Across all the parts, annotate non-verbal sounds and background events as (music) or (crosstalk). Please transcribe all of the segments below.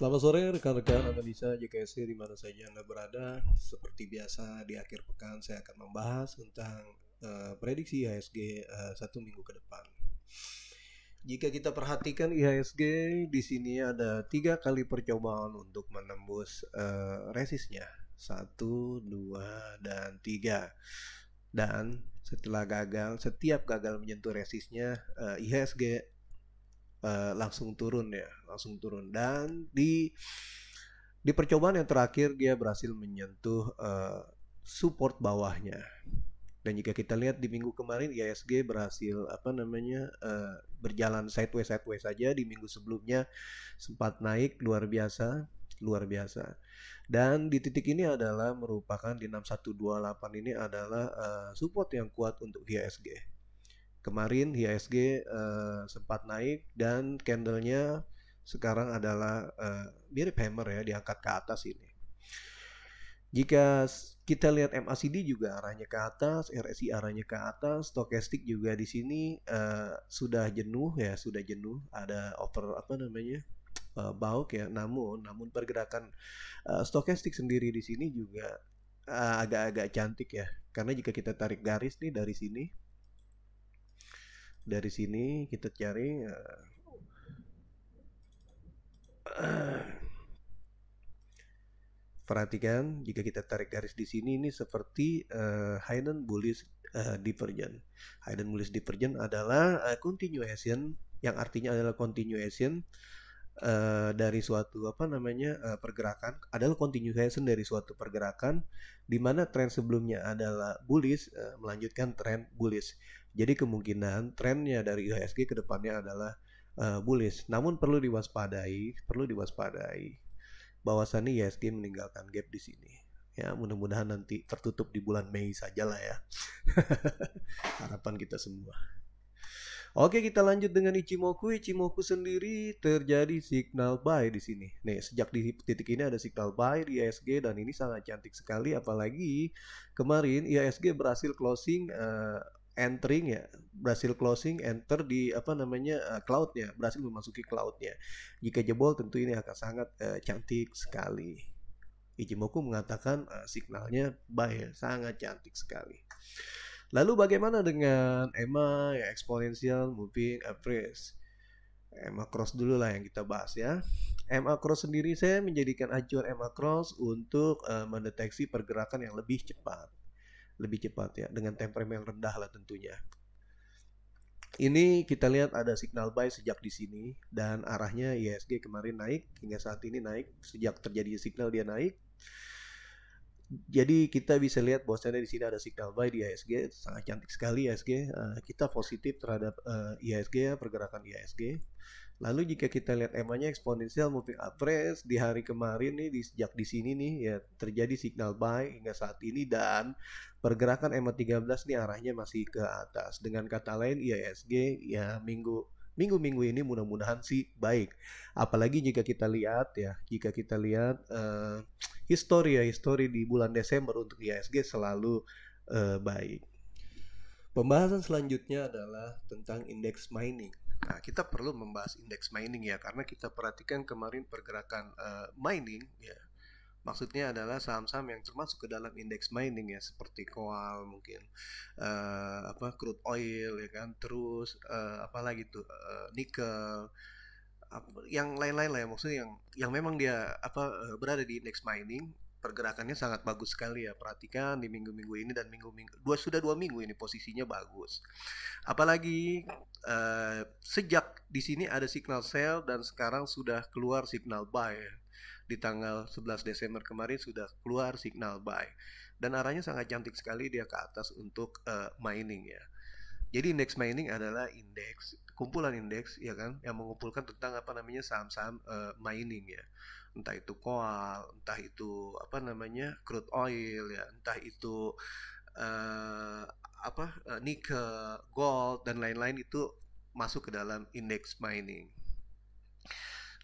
Selamat sore rekan-rekan analisa JKS di mana saja Anda berada. Seperti biasa di akhir pekan saya akan membahas tentang uh, prediksi IHSG uh, eh, satu minggu ke depan. Jika kita perhatikan IHSG di sini ada tiga kali percobaan untuk menembus uh, eh, resistnya satu, dua, dan tiga. Dan setelah gagal, setiap gagal menyentuh resistnya uh, IHSG uh, langsung turun ya, langsung turun dan di di percobaan yang terakhir dia berhasil menyentuh uh, support bawahnya. Dan jika kita lihat di minggu kemarin ISG berhasil apa namanya uh, berjalan sideways sideways saja di minggu sebelumnya sempat naik luar biasa luar biasa. Dan di titik ini adalah merupakan di 6128 ini adalah uh, support yang kuat untuk ISG kemarin IHSG uh, eh, sempat naik dan candlenya sekarang adalah uh, mirip hammer ya diangkat ke atas ini. Jika kita lihat MACD juga arahnya ke atas, RSI arahnya ke atas, stokastik juga di sini uh, sudah jenuh ya, sudah jenuh, ada over apa namanya? Uh, bauk ya. Namun namun pergerakan uh, stokastik sendiri di sini juga agak-agak uh, agak -agak cantik ya. Karena jika kita tarik garis nih dari sini dari sini kita cari eh, perhatikan jika kita tarik garis di sini ini seperti uh, eh, Hayden Bullish uh, Divergent. Hayden Bullish Divergent adalah uh, continuation yang artinya adalah continuation uh, dari suatu apa namanya uh, pergerakan adalah continuation dari suatu pergerakan di mana tren sebelumnya adalah bullish uh, melanjutkan tren bullish. Jadi kemungkinan trennya dari IHSG ke depannya adalah uh, bullish. Namun perlu diwaspadai, perlu diwaspadai bahwasannya IHSG meninggalkan gap di sini. Ya, mudah-mudahan nanti tertutup di bulan Mei saja lah ya. (laughs) Harapan kita semua. Oke, kita lanjut dengan Ichimoku. Ichimoku sendiri terjadi signal buy di sini. Nih, sejak di titik ini ada signal buy di ISG dan ini sangat cantik sekali apalagi kemarin ISG berhasil closing uh, entering ya berhasil closing enter di apa namanya uh, cloudnya berhasil memasuki cloudnya jika jebol tentu ini akan sangat uh, cantik sekali Ijimoku mengatakan uh, signalnya baik sangat cantik sekali lalu bagaimana dengan EMA ya, exponential moving average EMA cross dulu lah yang kita bahas ya EMA cross sendiri saya menjadikan acuan EMA cross untuk uh, mendeteksi pergerakan yang lebih cepat lebih cepat ya dengan temperamen rendah lah tentunya. Ini kita lihat ada signal buy sejak di sini dan arahnya ISG kemarin naik hingga saat ini naik sejak terjadi signal dia naik. Jadi kita bisa lihat bahwasannya di sini ada signal buy di ISG sangat cantik sekali ISG. Eh, kita positif terhadap eh, ISG ya pergerakan ISG. Lalu jika kita lihat emanya eksponensial moving average di hari kemarin nih di sejak di sini nih ya terjadi signal buy hingga saat ini dan pergerakan EMA 13 nih arahnya masih ke atas. Dengan kata lain IISG ya minggu minggu-minggu ini mudah-mudahan sih baik. Apalagi jika kita lihat ya, jika kita lihat uh, histori ya histori di bulan Desember untuk IISG selalu uh, baik. Pembahasan selanjutnya adalah tentang indeks mining. Nah, kita perlu membahas indeks mining ya karena kita perhatikan kemarin pergerakan uh, mining ya. Maksudnya adalah saham-saham yang termasuk ke dalam indeks mining ya seperti koal mungkin uh, apa crude oil ya kan terus uh, apalagi tuh uh, nikel yang lain-lain lah ya maksudnya yang yang memang dia apa berada di indeks mining pergerakannya sangat bagus sekali ya perhatikan di minggu-minggu ini dan minggu-minggu dua sudah dua minggu ini posisinya bagus apalagi eh, sejak di sini ada signal sell dan sekarang sudah keluar signal buy ya. di tanggal 11 Desember kemarin sudah keluar signal buy dan arahnya sangat cantik sekali dia ke atas untuk eh, mining ya jadi indeks mining adalah indeks kumpulan indeks ya kan yang mengumpulkan tentang apa namanya saham-saham eh, mining ya entah itu koal, entah itu apa namanya crude oil ya, entah itu uh, apa uh, nikel, gold dan lain-lain itu masuk ke dalam index mining.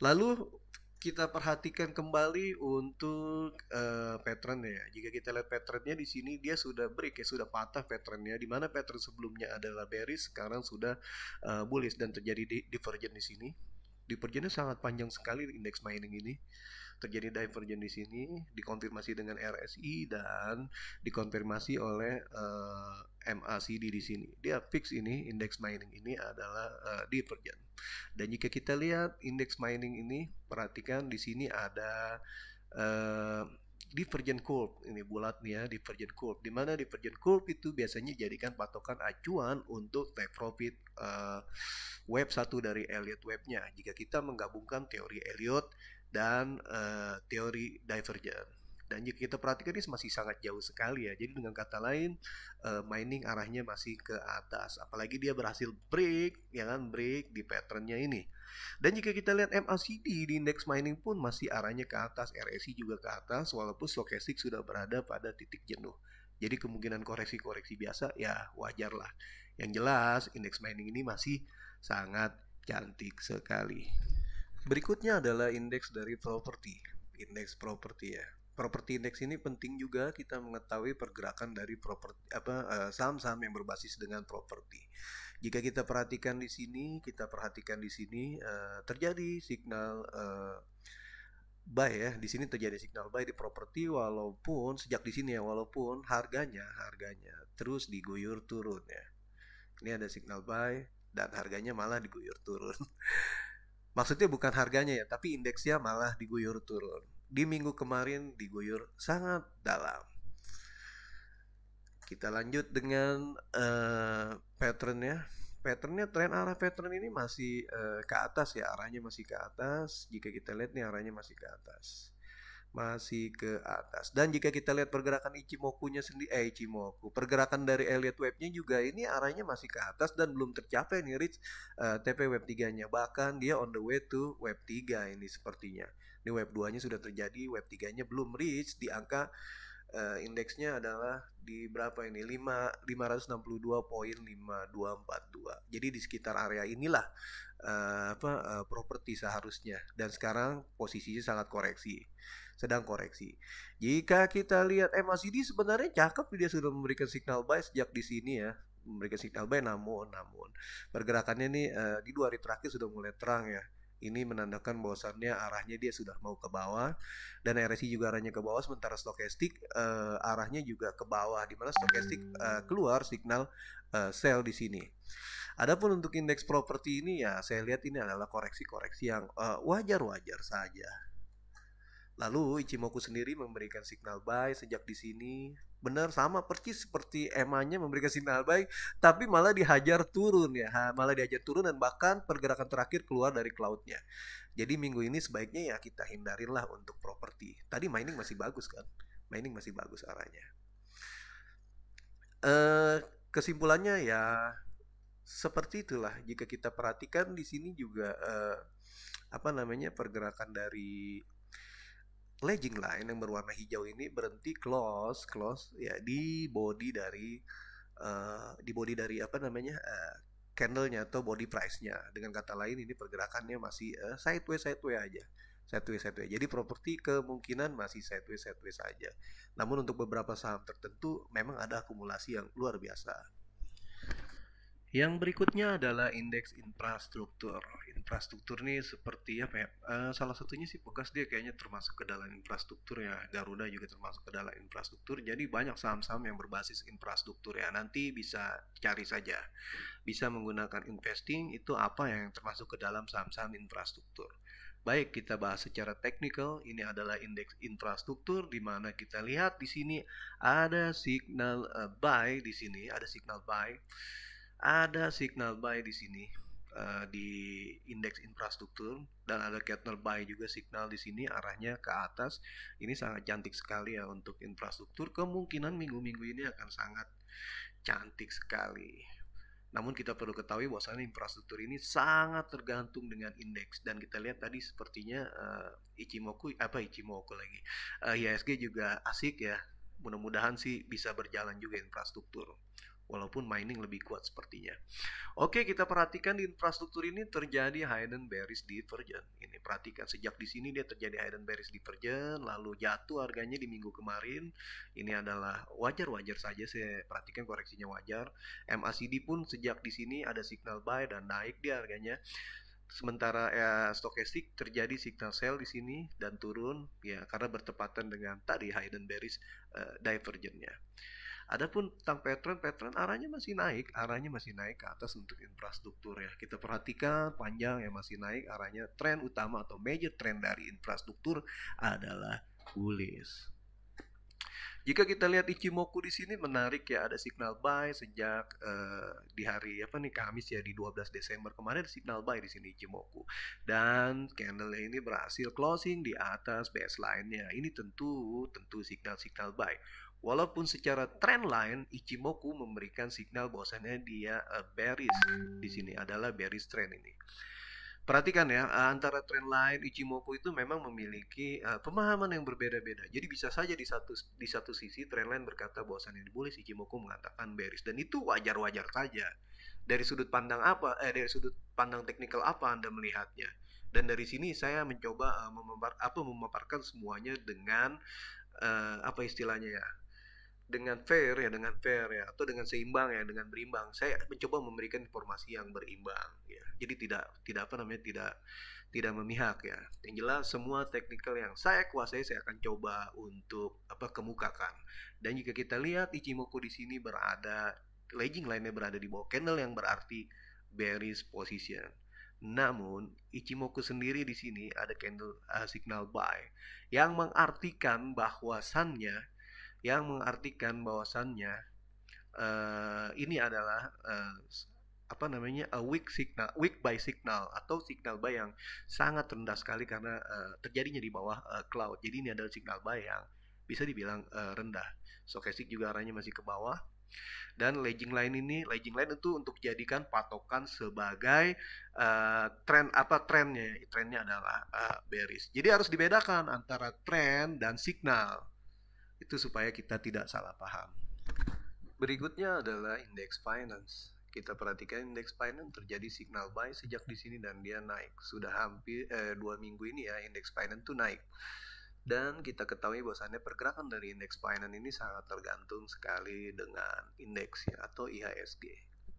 Lalu kita perhatikan kembali untuk uh, eh, patternnya. Jika kita lihat patternnya di sini dia sudah break ya sudah patah patternnya. Di mana pattern sebelumnya adalah bearish, sekarang sudah uh, bullish dan terjadi di di sini Divergennya sangat panjang sekali indeks mining ini. Terjadi divergen di sini dikonfirmasi dengan RSI dan dikonfirmasi oleh uh, eh, MACD di sini. Dia fix ini indeks mining ini adalah uh, eh, divergen. Dan jika kita lihat indeks mining ini, perhatikan di sini ada eh, divergent curve ini bulat nih ya divergent curve di mana divergent curve itu biasanya dijadikan patokan acuan untuk take profit uh, web satu dari Elliot webnya jika kita menggabungkan teori Elliot dan uh, teori divergent dan jika kita perhatikan ini masih sangat jauh sekali ya. Jadi dengan kata lain uh, mining arahnya masih ke atas. Apalagi dia berhasil break, ya kan break di patternnya ini. Dan jika kita lihat MACD di indeks mining pun masih arahnya ke atas, RSI juga ke atas, walaupun stochastic sudah berada pada titik jenuh. Jadi kemungkinan koreksi-koreksi biasa ya wajar lah. Yang jelas indeks mining ini masih sangat cantik sekali. Berikutnya adalah indeks dari properti. Indeks properti ya properti indeks ini penting juga kita mengetahui pergerakan dari properti apa eh, saham-saham yang berbasis dengan properti. Jika kita perhatikan di sini, kita perhatikan di sini eh, terjadi signal eh, buy ya. Di sini terjadi signal buy di properti walaupun sejak di sini ya walaupun harganya harganya terus diguyur turun ya. Ini ada signal buy dan harganya malah diguyur turun. (laughs) Maksudnya bukan harganya ya, tapi indeksnya malah diguyur turun di minggu kemarin diguyur sangat dalam. Kita lanjut dengan uh, patternnya. Patternnya tren arah pattern ini masih uh, ke atas ya arahnya masih ke atas. Jika kita lihat nih arahnya masih ke atas masih ke atas. Dan jika kita lihat pergerakan Ichimoku-nya sendiri, eh Ichimoku, pergerakan dari Elliott Wave-nya juga ini arahnya masih ke atas dan belum tercapai nih reach uh, eh, TP Wave 3-nya. Bahkan dia on the way to web 3 ini sepertinya. Ini web 2-nya sudah terjadi, web 3-nya belum reach di angka uh, indeksnya adalah di berapa ini? 5 562.5242. Jadi di sekitar area inilah uh, apa uh, properti seharusnya dan sekarang posisinya sangat koreksi. Sedang koreksi. Jika kita lihat MACD sebenarnya cakep dia sudah memberikan signal buy sejak di sini ya memberikan signal buy namun namun pergerakannya ini uh, di dua hari terakhir sudah mulai terang ya ini menandakan bahwasannya arahnya dia sudah mau ke bawah dan RSI juga arahnya ke bawah sementara stokastik uh, eh, arahnya juga ke bawah di mana stokastik uh, eh, keluar signal uh, eh, sell di sini. Adapun untuk indeks properti ini ya saya lihat ini adalah koreksi-koreksi yang wajar-wajar uh, wajar -wajar saja. Lalu Ichimoku sendiri memberikan signal buy sejak di sini benar sama persis seperti emanya memberikan sinyal baik tapi malah dihajar turun ya malah dihajar turun dan bahkan pergerakan terakhir keluar dari cloudnya jadi minggu ini sebaiknya ya kita hindarinlah untuk properti tadi mining masih bagus kan mining masih bagus arahnya eh, kesimpulannya ya seperti itulah jika kita perhatikan di sini juga eh, apa namanya pergerakan dari legging line yang berwarna hijau ini berhenti close close ya di body dari uh, di body dari apa namanya uh, candlenya atau body price-nya dengan kata lain ini pergerakannya masih uh, sideways sideways aja sideways sideways jadi properti kemungkinan masih sideways sideways saja namun untuk beberapa saham tertentu memang ada akumulasi yang luar biasa yang berikutnya adalah indeks infrastruktur. Infrastruktur nih seperti apa ya? Uh, salah satunya sih bekas dia kayaknya termasuk ke dalam infrastruktur ya. Garuda juga termasuk ke dalam infrastruktur. Jadi banyak saham-saham yang berbasis infrastruktur ya. Nanti bisa cari saja. Bisa menggunakan investing itu apa yang termasuk ke dalam saham-saham infrastruktur. Baik, kita bahas secara teknikal. Ini adalah indeks infrastruktur di mana kita lihat di sini ada signal uh, buy di sini, ada signal buy ada signal buy di sini eh, di indeks infrastruktur dan ada candle buy juga signal di sini arahnya ke atas. Ini sangat cantik sekali ya untuk infrastruktur. Kemungkinan minggu-minggu ini akan sangat cantik sekali. Namun kita perlu ketahui bahwasanya infrastruktur ini sangat tergantung dengan indeks dan kita lihat tadi sepertinya uh, Ichimoku apa Ichimoku lagi. Uh, eh, IHSG juga asik ya. Mudah-mudahan sih bisa berjalan juga infrastruktur walaupun mining lebih kuat sepertinya. Oke, kita perhatikan di infrastruktur ini terjadi hidden bearish divergence. Ini perhatikan sejak di sini dia terjadi hidden bearish divergence, lalu jatuh harganya di minggu kemarin. Ini adalah wajar-wajar saja saya perhatikan koreksinya wajar. MACD pun sejak di sini ada signal buy dan naik dia harganya sementara ya, stokastik terjadi signal sell di sini dan turun ya karena bertepatan dengan tadi hidden bearish uh, eh, divergennya. Adapun tentang Petron, Petron arahnya masih naik, arahnya masih naik ke atas untuk infrastruktur ya. Kita perhatikan panjang yang masih naik arahnya tren utama atau major trend dari infrastruktur adalah bullish. Jika kita lihat Ichimoku di sini menarik ya ada signal buy sejak uh, di hari apa nih Kamis ya di 12 Desember kemarin signal buy di sini Ichimoku dan candle ini berhasil closing di atas baseline-nya. Ini tentu tentu signal-signal buy Walaupun secara trendline Ichimoku memberikan signal bahwasannya dia eh, bearish. Di sini adalah bearish trend ini. Perhatikan ya, eh, antara trend line Ichimoku itu memang memiliki uh, pemahaman yang berbeda-beda. Jadi bisa saja di satu di satu sisi trend line berkata bahwasannya di bullish, Ichimoku mengatakan bearish dan itu wajar-wajar saja. Dari sudut pandang apa? Eh dari sudut pandang teknikal apa Anda melihatnya? Dan dari sini saya mencoba uh, memapar, apa memaparkan semuanya dengan uh, apa istilahnya ya? dengan fair ya dengan fair ya atau dengan seimbang ya dengan berimbang saya mencoba memberikan informasi yang berimbang ya jadi tidak tidak apa namanya tidak tidak memihak ya yang jelas semua teknikal yang saya kuasai saya akan coba untuk apa kemukakan dan jika kita lihat Ichimoku di sini berada legging lainnya berada di bawah candle yang berarti bearish position namun Ichimoku sendiri di sini ada candle uh, signal buy yang mengartikan bahwasannya yang mengartikan bahwasannya uh, ini adalah uh, apa namanya a weak signal weak by signal atau signal by yang sangat rendah sekali karena uh, terjadinya di bawah uh, cloud jadi ini adalah signal by yang bisa dibilang uh, rendah stochastic juga arahnya masih ke bawah dan legging line ini legging line itu untuk jadikan patokan sebagai uh, trend apa trennya trennya adalah uh, bearish jadi harus dibedakan antara trend dan signal itu supaya kita tidak salah paham. Berikutnya adalah indeks finance. Kita perhatikan indeks finance terjadi signal buy sejak di sini dan dia naik. Sudah hampir eh, dua minggu ini ya indeks finance itu naik. Dan kita ketahui bahwasannya pergerakan dari indeks finance ini sangat tergantung sekali dengan indeks ya, atau IHSG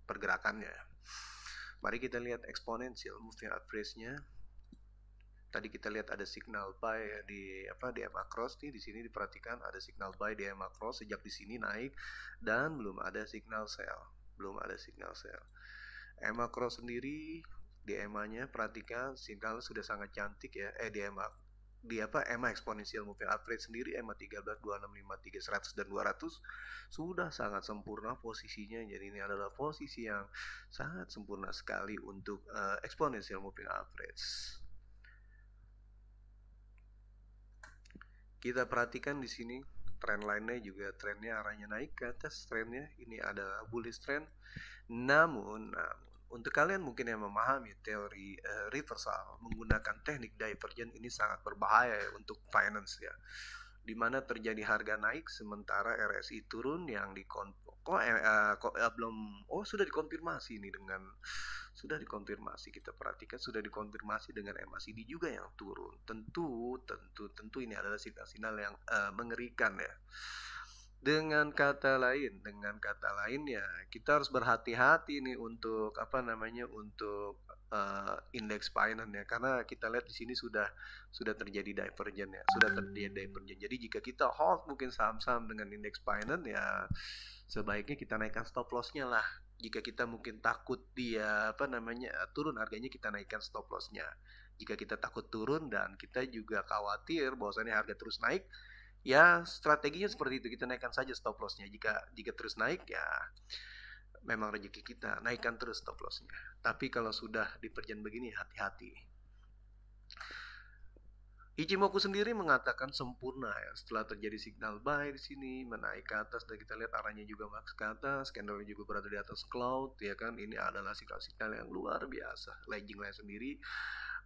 pergerakannya. Mari kita lihat eksponensial moving average-nya tadi kita lihat ada signal buy di apa di EMA cross nih di sini diperhatikan ada signal buy di EMA cross sejak di sini naik dan belum ada signal sell belum ada signal sell EMA cross sendiri di EMA-nya perhatikan signal sudah sangat cantik ya eh di EMA di apa EMA eksponensial moving average sendiri EMA 13 3 100 dan 200 sudah sangat sempurna posisinya jadi ini adalah posisi yang sangat sempurna sekali untuk uh, eh, eksponensial moving average kita perhatikan di sini trend lainnya juga trennya arahnya naik ke atas trennya ini adalah bullish trend namun namun untuk kalian mungkin yang memahami teori uh, eh, reversal ah, menggunakan teknik divergent ini sangat berbahaya ya untuk finance ya di mana terjadi harga naik sementara RSI turun yang di kok, eh, eh, kok eh, belum oh sudah dikonfirmasi ini dengan sudah dikonfirmasi kita perhatikan sudah dikonfirmasi dengan MACD juga yang turun tentu tentu tentu ini adalah sinyal-sinyal yang eh, mengerikan ya dengan kata lain dengan kata lain ya kita harus berhati-hati nih untuk apa namanya untuk uh, indeks painan ya karena kita lihat di sini sudah sudah terjadi divergen ya sudah terjadi divergen jadi jika kita hold mungkin saham-saham dengan indeks painan ya sebaiknya kita naikkan stop lossnya lah jika kita mungkin takut dia apa namanya turun harganya kita naikkan stop lossnya jika kita takut turun dan kita juga khawatir bahwasannya harga terus naik ya strateginya seperti itu kita naikkan saja stop lossnya jika jika terus naik ya memang rezeki kita naikkan terus stop lossnya tapi kalau sudah diperjan begini hati-hati Ichimoku sendiri mengatakan sempurna ya setelah terjadi signal buy di sini menaik ke atas dan kita lihat arahnya juga max ke atas candle juga berada di atas cloud ya kan ini adalah signal-signal yang luar biasa lain sendiri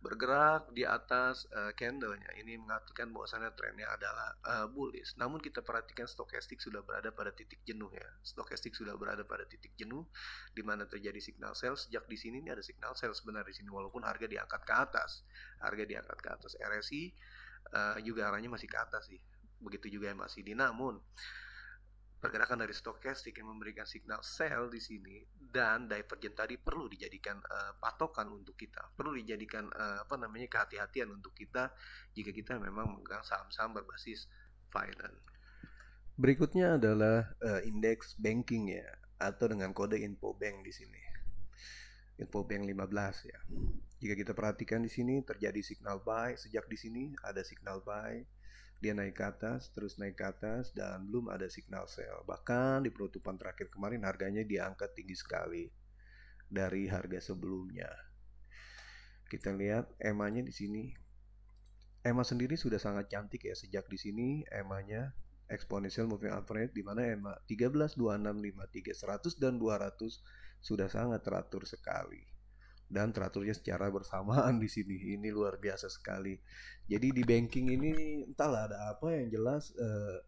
bergerak di atas uh, candlenya ini mengartikan bahwasannya trennya adalah uh, bullish. Namun kita perhatikan stokastik sudah berada pada titik jenuh ya. Stokastik sudah berada pada titik jenuh di mana terjadi signal sell sejak di sini ini ada signal sell sebenarnya di sini walaupun harga diangkat ke atas. Harga diangkat ke atas RSI uh, eh, juga arahnya masih ke atas sih. Begitu juga yang MACD namun pergerakan dari stokastik yang memberikan signal sell di sini dan divergen tadi perlu dijadikan uh, patokan untuk kita, perlu dijadikan uh, apa namanya kehati-hatian untuk kita jika kita memang menggang saham-saham berbasis finance. Berikutnya adalah uh, indeks banking ya atau dengan kode info bank di sini. Info bank 15 ya. Jika kita perhatikan di sini terjadi signal buy sejak di sini ada signal buy dia naik ke atas, terus naik ke atas, dan belum ada signal sell. Bahkan di penutupan terakhir kemarin harganya diangkat tinggi sekali dari harga sebelumnya. Kita lihat ema di sini. EMA sendiri sudah sangat cantik ya sejak di sini ema Exponential Moving Average di mana EMA 13, 26, 53, 100 dan 200 sudah sangat teratur sekali dan teraturnya secara bersamaan di sini. Ini luar biasa sekali. Jadi di banking ini entahlah ada apa yang jelas uh,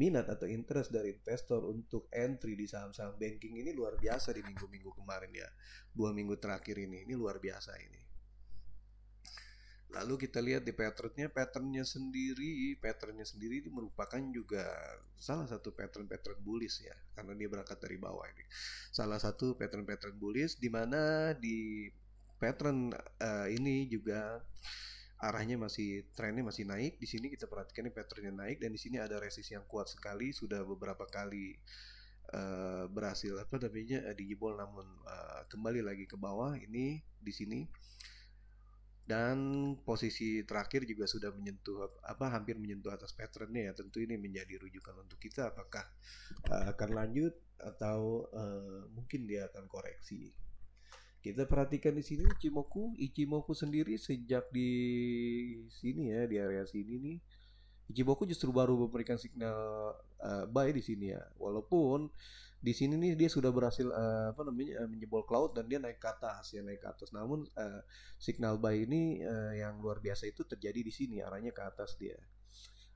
minat atau interest dari investor untuk entry di saham-saham banking ini luar biasa di minggu-minggu kemarin ya. Dua minggu terakhir ini, ini luar biasa ini. Lalu kita lihat di patternnya, patternnya sendiri, patternnya sendiri ini merupakan juga salah satu pattern-pattern bullish ya, karena dia berangkat dari bawah ini. Salah satu pattern-pattern bullish di mana di pattern uh, ini juga arahnya masih trennya masih naik. Di sini kita perhatikan ini patternnya naik dan di sini ada resist yang kuat sekali sudah beberapa kali uh, berhasil apa namanya uh, dijebol namun uh, kembali lagi ke bawah ini di sini dan posisi terakhir juga sudah menyentuh apa hampir menyentuh atas patternnya ya tentu ini menjadi rujukan untuk kita apakah uh, akan lanjut atau uh, mungkin dia akan koreksi kita perhatikan di sini Ichimoku, Ichimoku sendiri sejak di sini ya di area sini nih Ichimoku justru baru memberikan signal uh, eh, buy di sini ya. Walaupun di sini nih dia sudah berhasil uh, apa namanya uh, menjebol cloud dan dia naik ke atas ya naik ke atas. Namun uh, signal buy ini uh, yang luar biasa itu terjadi di sini arahnya ke atas dia.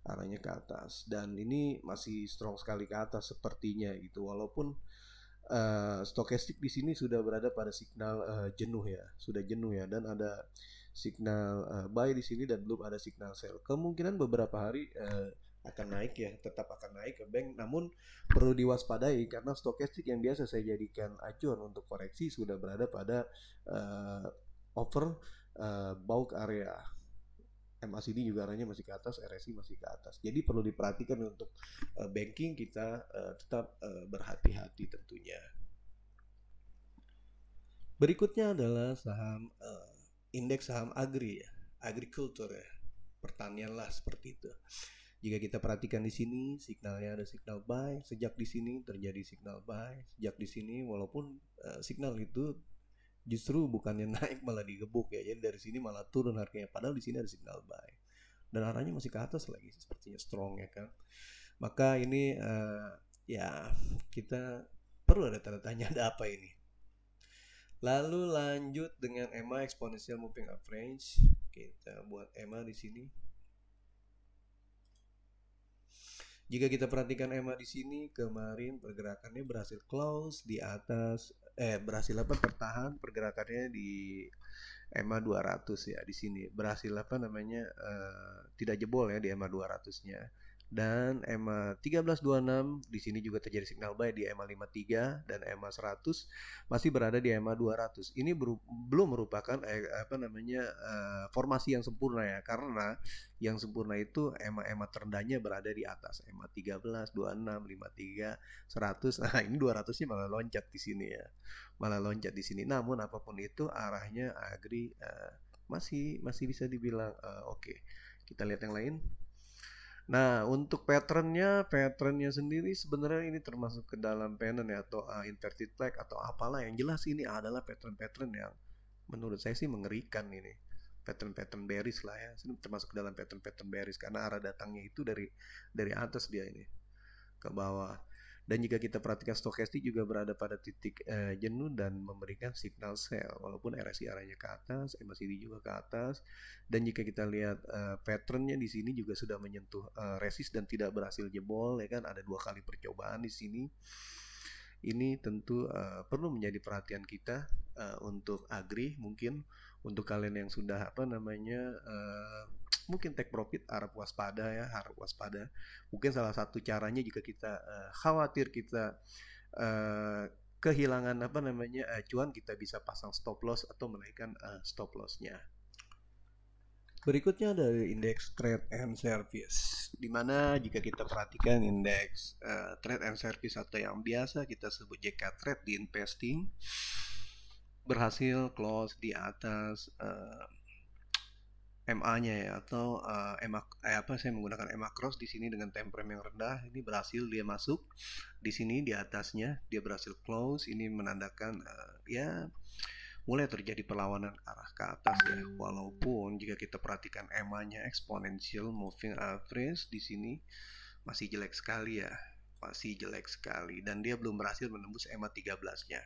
Arahnya ke atas dan ini masih strong sekali ke atas sepertinya gitu. Walaupun Eh, stokastik di sini sudah berada pada signal uh, jenuh ya, sudah jenuh ya dan ada signal uh, buy di sini dan belum ada signal sell. Kemungkinan beberapa hari uh, akan naik ya, tetap akan naik ke bank namun perlu diwaspadai karena stokastik yang biasa saya jadikan acuan untuk koreksi sudah berada pada uh, over uh, bulk area MACD juga arahnya masih ke atas, RSI masih ke atas. Jadi perlu diperhatikan untuk uh, banking kita uh, tetap uh, berhati-hati tentunya. Berikutnya adalah saham uh, indeks saham agri ya, agriculture ya, pertanian lah seperti itu. Jika kita perhatikan di sini, signalnya ada signal buy. Sejak di sini terjadi signal buy. Sejak di sini, walaupun uh, signal itu justru bukannya (laughs) naik malah digebuk ya. Jadi dari sini malah turun harganya. Padahal di sini ada signal buy dan arahnya masih ke atas lagi sepertinya strong ya kan. Maka ini uh, ya kita perlu ada tanda tanya ada apa ini. Lalu lanjut dengan EMA exponential moving average. Kita buat EMA di sini. Jika kita perhatikan EMA di sini kemarin pergerakannya berhasil close di atas eh berhasil apa tertahan pergerakannya di EMA 200 ya di sini berhasil apa namanya uh, tidak jebol ya di EMA 200-nya dan EMA 1326 di sini juga terjadi signal buy di EMA 53 dan EMA 100 masih berada di EMA 200. Ini belum merupakan eh, apa namanya eh, formasi yang sempurna ya karena yang sempurna itu EMA-EMA e terendahnya berada di atas EMA 13, 26, 53, 100. Nah, ini 200 nya malah loncat di sini ya. Malah loncat di sini. Namun apapun itu arahnya Agri eh, masih masih bisa dibilang eh, oke. Okay. Kita lihat yang lain. Nah, untuk patternnya, patternnya sendiri sebenarnya ini termasuk ke dalam pennant ya atau uh, inverted flag atau apalah yang jelas ini adalah pattern-pattern yang menurut saya sih mengerikan ini. Pattern-pattern bearish lah ya, ini termasuk ke dalam pattern-pattern bearish karena arah datangnya itu dari dari atas dia ini ke bawah. Dan jika kita perhatikan stokastik juga berada pada titik eh, jenuh dan memberikan signal sell walaupun RSI arahnya ke atas, MACD juga ke atas. Dan jika kita lihat eh, patternnya di sini juga sudah menyentuh eh, resist dan tidak berhasil jebol ya kan ada dua kali percobaan di sini. Ini tentu uh, perlu menjadi perhatian kita uh, untuk agri mungkin untuk kalian yang sudah apa namanya uh, mungkin take profit harap waspada ya harap waspada mungkin salah satu caranya jika kita uh, khawatir kita uh, kehilangan apa namanya acuan kita bisa pasang stop loss atau menaikkan uh, stop lossnya Berikutnya dari indeks trade and service, dimana jika kita perhatikan indeks uh, trade and service atau yang biasa kita sebut JK trade di investing, berhasil close di atas uh, eh, MA-nya ya atau uh, eh, MA eh, apa saya menggunakan MA cross di sini dengan time frame yang rendah ini berhasil dia masuk di sini di atasnya dia berhasil close ini menandakan uh, ya mulai terjadi perlawanan arah ke atas ya walaupun jika kita perhatikan MA-nya exponential moving average di sini masih jelek sekali ya masih jelek sekali dan dia belum berhasil menembus MA 13-nya.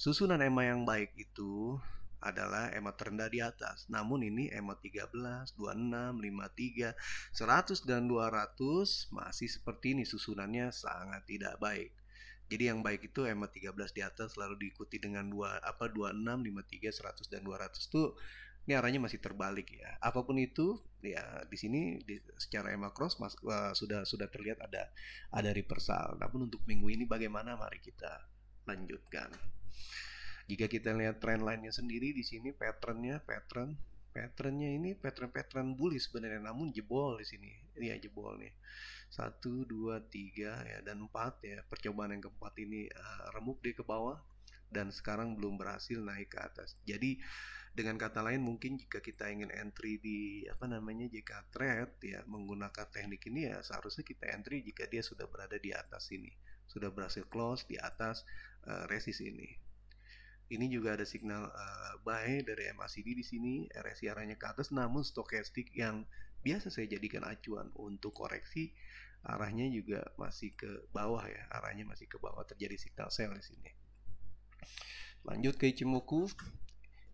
Susunan EMA yang baik itu adalah EMA terendah di atas. Namun ini EMA 13, 26, 53, 100 dan 200 masih seperti ini susunannya sangat tidak baik. Jadi yang baik itu EMA 13 di atas lalu diikuti dengan 2 apa 26, 53, 100 dan 200 tuh ini arahnya masih terbalik ya. Apapun itu ya di sini di, secara EMA cross mas, uh, sudah sudah terlihat ada ada reversal. Namun untuk minggu ini bagaimana mari kita lanjutkan. Jika kita lihat trend line-nya sendiri di sini patternnya pattern patternnya ini pattern-pattern bullish sebenarnya namun jebol di sini Ini ya jebol nih satu dua tiga ya dan empat ya percobaan yang keempat ini uh, remuk dia ke bawah dan sekarang belum berhasil naik ke atas jadi dengan kata lain mungkin jika kita ingin entry di apa namanya jika trade ya menggunakan teknik ini ya seharusnya kita entry jika dia sudah berada di atas ini sudah berhasil close di atas uh, eh, resist ini. Ini juga ada signal uh, eh, buy dari MACD di sini, RSI arahnya ke atas, namun stokastik yang biasa saya jadikan acuan untuk koreksi arahnya juga masih ke bawah ya, arahnya masih ke bawah terjadi signal sell di sini. Lanjut ke Ichimoku.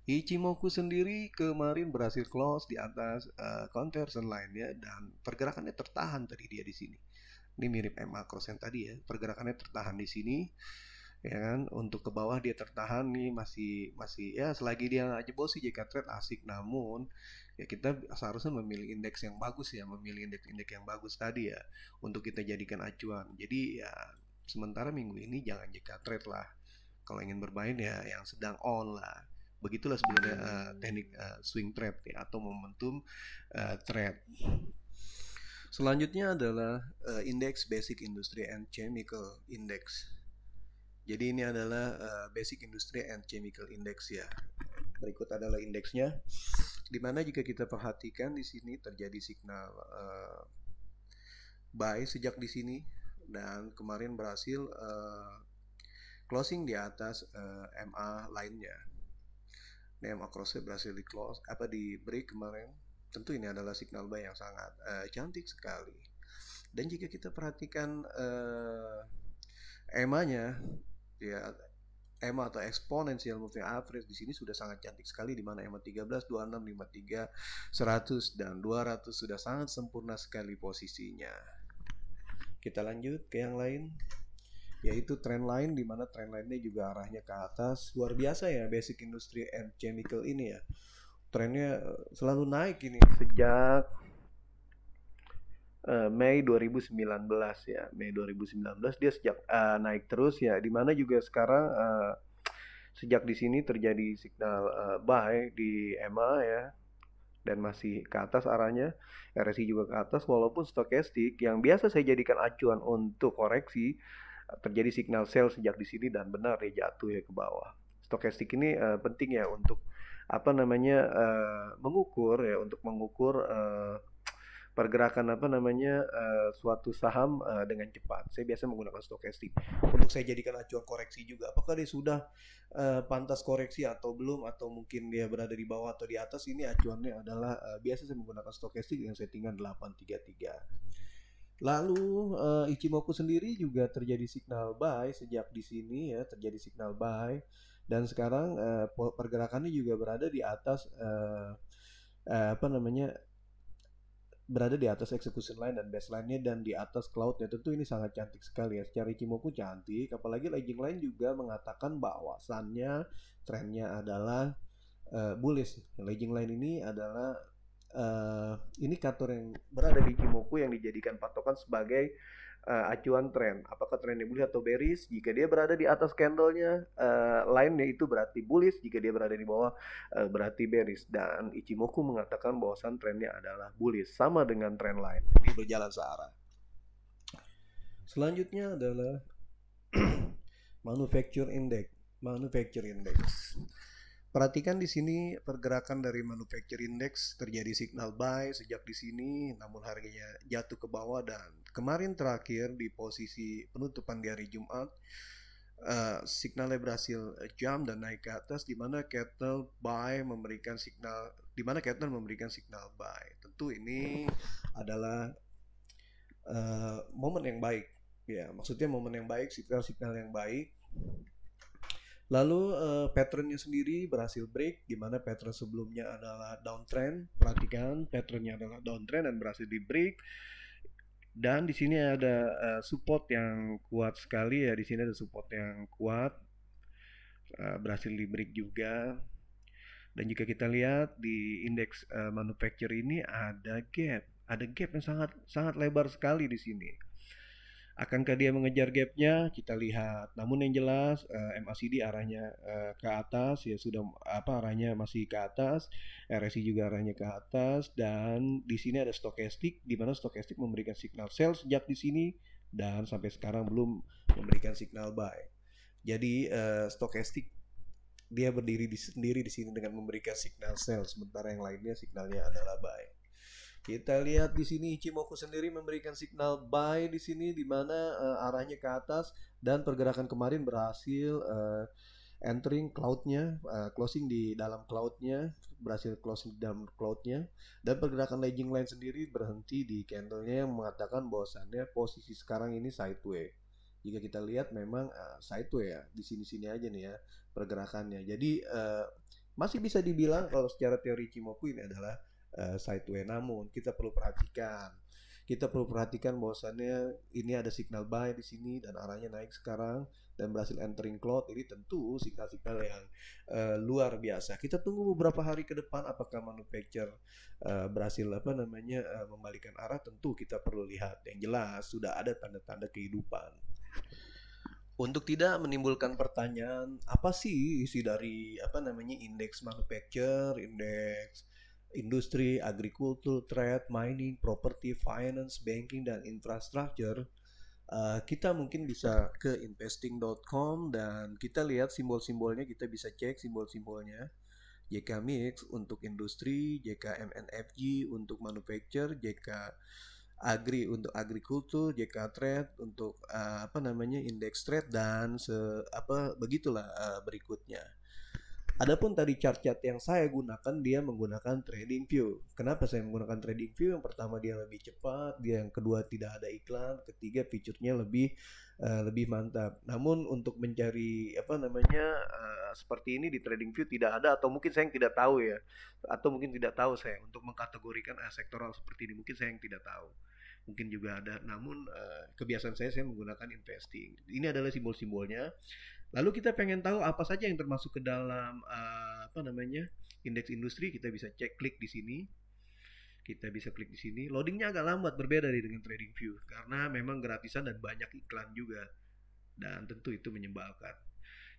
Ichimoku sendiri kemarin berhasil close di atas uh, eh, conversion line ya dan pergerakannya tertahan tadi dia di sini ini mirip MA cross yang tadi ya pergerakannya tertahan di sini ya kan untuk ke bawah dia tertahan nih masih masih ya selagi dia nggak jebol sih jika Trade asik namun ya kita seharusnya memilih indeks yang bagus ya memilih indeks-indeks yang bagus tadi ya untuk kita jadikan acuan jadi ya sementara minggu ini jangan jika Trade lah kalau ingin bermain ya yang sedang on lah begitulah sebenarnya uh, teknik uh, swing trade ya atau momentum uh, eh, trade Selanjutnya adalah uh, eh, indeks Basic Industry and Chemical Index. Jadi ini adalah uh, Basic Industry and Chemical Index ya. Berikut adalah indeksnya. Dimana jika kita perhatikan di sini terjadi signal uh, buy sejak di sini dan kemarin berhasil uh, closing di atas uh, MA lainnya. Nah, MA crossnya berhasil di close apa di break kemarin Tentu ini adalah signal buy yang sangat uh, cantik sekali. Dan jika kita perhatikan uh, eh, ema ya EMA atau exponential moving average di sini sudah sangat cantik sekali di mana EMA 13, 26, 53, 100 dan 200 sudah sangat sempurna sekali posisinya. Kita lanjut ke yang lain yaitu trend line di mana trend line-nya juga arahnya ke atas. Luar biasa ya basic industry and chemical ini ya trennya eh, selalu naik ini sejak uh, Mei 2019 ya Mei 2019 dia sejak uh, naik terus ya dimana juga sekarang uh, sejak di sini terjadi signal uh, buy di EMA ya dan masih ke atas arahnya RSI juga ke atas walaupun stokastik yang biasa saya jadikan acuan untuk koreksi terjadi signal sell sejak di sini dan benar ya jatuh ya ke bawah stokastik ini uh, penting ya untuk apa namanya uh, mengukur ya untuk mengukur uh, pergerakan apa namanya uh, suatu saham uh, dengan cepat. Saya biasa menggunakan stokastik untuk saya jadikan acuan koreksi juga. Apakah dia sudah uh, pantas koreksi atau belum atau mungkin dia berada di bawah atau di atas? Ini acuannya adalah uh, biasa saya menggunakan stokastik dengan settingan 833. Lalu uh, Ichimoku sendiri juga terjadi signal buy sejak di sini ya, terjadi signal buy dan sekarang uh, pergerakannya juga berada di atas uh, uh, apa namanya berada di atas execution line dan baseline-nya dan di atas cloud-nya tentu ini sangat cantik sekali ya secara Ichimoku cantik apalagi legging line juga mengatakan bahwasannya trennya adalah uh, bullish legging line ini adalah uh, indikator yang berada di Ichimoku yang dijadikan patokan sebagai uh, acuan tren. Apakah trennya bullish atau bearish? Jika dia berada di atas candlenya, uh, lainnya itu berarti bullish. Jika dia berada di bawah, uh, berarti bearish. Dan Ichimoku mengatakan bahwasan trennya adalah bullish, sama dengan tren lain. Ini berjalan searah. Selanjutnya adalah (clears throat) manufacture index. Manufacture index. Perhatikan di sini pergerakan dari manufacture index terjadi signal buy sejak di sini, namun harganya jatuh ke bawah dan kemarin terakhir di posisi penutupan di hari Jumat uh, signalnya berhasil jam dan naik ke atas di mana Cattle buy memberikan signal di mana Cattle memberikan signal buy. Tentu ini adalah uh, momen yang baik. Ya, maksudnya momen yang baik, signal-signal yang baik. Lalu uh, eh, patternnya sendiri berhasil break, di mana pattern sebelumnya adalah downtrend. Perhatikan patternnya adalah downtrend dan berhasil di break dan di sini ada uh, support yang kuat sekali ya. Di sini ada support yang kuat. Uh, berhasil di break juga. Dan jika kita lihat di indeks uh, manufacture ini ada gap, ada gap yang sangat sangat lebar sekali di sini. Akankah dia mengejar gapnya? Kita lihat. Namun yang jelas uh, eh, MACD arahnya uh, ke atas ya sudah apa arahnya masih ke atas, RSI juga arahnya ke atas dan di sini ada stokastik di mana stokastik memberikan signal sell sejak di sini dan sampai sekarang belum memberikan signal buy. Jadi uh, stokastik dia berdiri di sendiri di sini dengan memberikan signal sell sementara yang lainnya signalnya adalah buy. Kita lihat di sini Ichimoku sendiri memberikan signal buy di sini di mana uh, arahnya ke atas dan pergerakan kemarin berhasil uh, entering cloudnya, uh, closing di dalam cloudnya, berhasil closing di dalam cloudnya dan pergerakan legging line sendiri berhenti di candlenya yang mengatakan bahwasannya posisi sekarang ini sideways. Jika kita lihat memang uh, sideways ya di sini-sini aja nih ya pergerakannya. Jadi uh, masih bisa dibilang kalau secara teori Ichimoku ini adalah uh, sideway. Namun kita perlu perhatikan, kita perlu perhatikan bahwasannya ini ada signal buy di sini dan arahnya naik sekarang dan berhasil entering cloud. Ini tentu signal-signal yang uh, luar biasa. Kita tunggu beberapa hari ke depan apakah manufacture uh, eh, berhasil apa namanya uh, membalikan arah. Tentu kita perlu lihat. Yang jelas sudah ada tanda-tanda kehidupan untuk tidak menimbulkan pertanyaan apa sih isi dari apa namanya indeks manufacture, indeks industri, agrikultur, trade, mining, property, finance, banking, dan Infrastruktur, uh, eh, kita mungkin bisa ke investing.com dan kita lihat simbol-simbolnya, kita bisa cek simbol-simbolnya. JK Mix untuk industri, JK MNFG untuk manufacture, JK Agri untuk agrikultur, JK Trade untuk uh, apa namanya indeks trade dan se apa begitulah uh, berikutnya. Adapun tadi chart chart yang saya gunakan dia menggunakan trading view. Kenapa saya menggunakan trading view? Yang pertama dia lebih cepat, dia yang kedua tidak ada iklan, ketiga fiturnya lebih uh, lebih mantap. Namun untuk mencari apa namanya uh, seperti ini di trading view tidak ada atau mungkin saya yang tidak tahu ya atau mungkin tidak tahu saya untuk mengkategorikan uh, sektoral seperti ini mungkin saya yang tidak tahu mungkin juga ada. Namun eh, kebiasaan saya saya menggunakan investing. Ini adalah simbol-simbolnya. Lalu kita pengen tahu apa saja yang termasuk ke dalam uh, apa namanya indeks industri, kita bisa cek klik di sini. Kita bisa klik di sini. Loadingnya agak lambat berbeda dari dengan trading view karena memang gratisan dan banyak iklan juga. Dan tentu itu menyebalkan.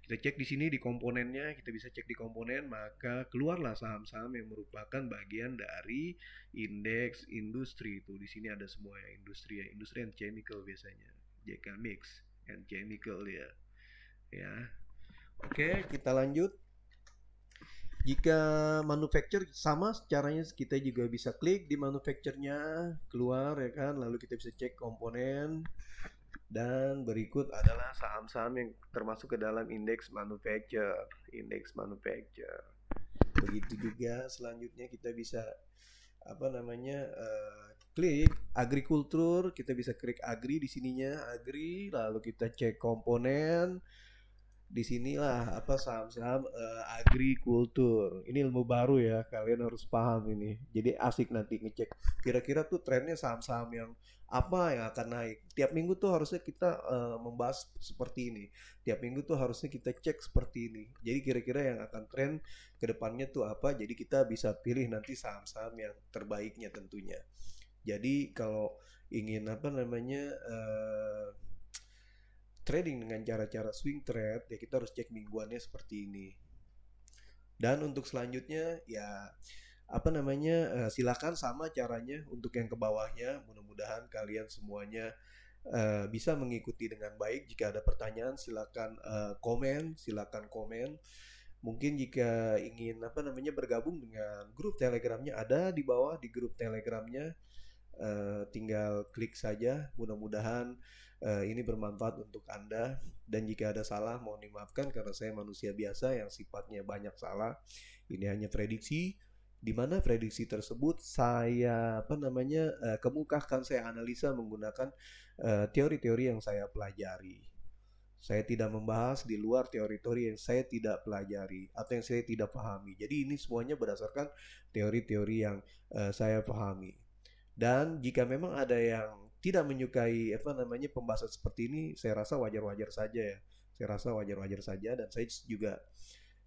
Kita cek di sini di komponennya, kita bisa cek di komponen, maka keluarlah saham-saham yang merupakan bagian dari indeks industri itu. Di sini ada semua ya, industri ya, industri and chemical biasanya, JK Mix and chemical ya ya oke kita lanjut jika manufacture sama caranya kita juga bisa klik di manufacturenya keluar ya kan lalu kita bisa cek komponen dan berikut adalah saham-saham yang termasuk ke dalam indeks manufacture indeks manufacture begitu juga selanjutnya kita bisa apa namanya uh, klik agrikultur kita bisa klik agri di sininya agri lalu kita cek komponen di sinilah apa saham-saham uh, agrikultur. Ini ilmu baru ya, kalian harus paham ini. Jadi asik nanti ngecek kira-kira tuh trennya saham-saham yang apa yang akan naik. Tiap minggu tuh harusnya kita uh, membahas seperti ini. Tiap minggu tuh harusnya kita cek seperti ini. Jadi kira-kira yang akan tren kedepannya tuh apa? Jadi kita bisa pilih nanti saham-saham yang terbaiknya tentunya. Jadi kalau ingin apa namanya uh, trading dengan cara-cara swing trade ya kita harus cek mingguannya seperti ini. Dan untuk selanjutnya ya apa namanya eh, silakan sama caranya untuk yang ke bawahnya mudah-mudahan kalian semuanya Uh, bisa mengikuti dengan baik jika ada pertanyaan silakan uh, komen silakan komen mungkin jika ingin apa namanya bergabung dengan grup telegramnya ada di bawah di grup telegramnya Eh, tinggal klik saja. Mudah-mudahan uh, ini bermanfaat untuk Anda. Dan jika ada salah, mohon dimaafkan karena saya manusia biasa yang sifatnya banyak salah. Ini hanya prediksi, di mana prediksi tersebut saya apa namanya eh, kemukakan, saya analisa menggunakan teori-teori yang saya pelajari. Saya tidak membahas di luar teori-teori yang saya tidak pelajari atau yang saya tidak pahami. Jadi ini semuanya berdasarkan teori-teori yang uh, saya pahami dan jika memang ada yang tidak menyukai apa namanya pembahasan seperti ini, saya rasa wajar-wajar saja ya. Saya rasa wajar-wajar saja dan saya juga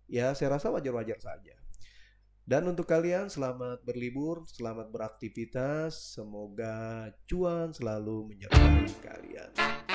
ya saya rasa wajar-wajar saja. Dan untuk kalian selamat berlibur, selamat beraktivitas, semoga cuan selalu menyertai kalian.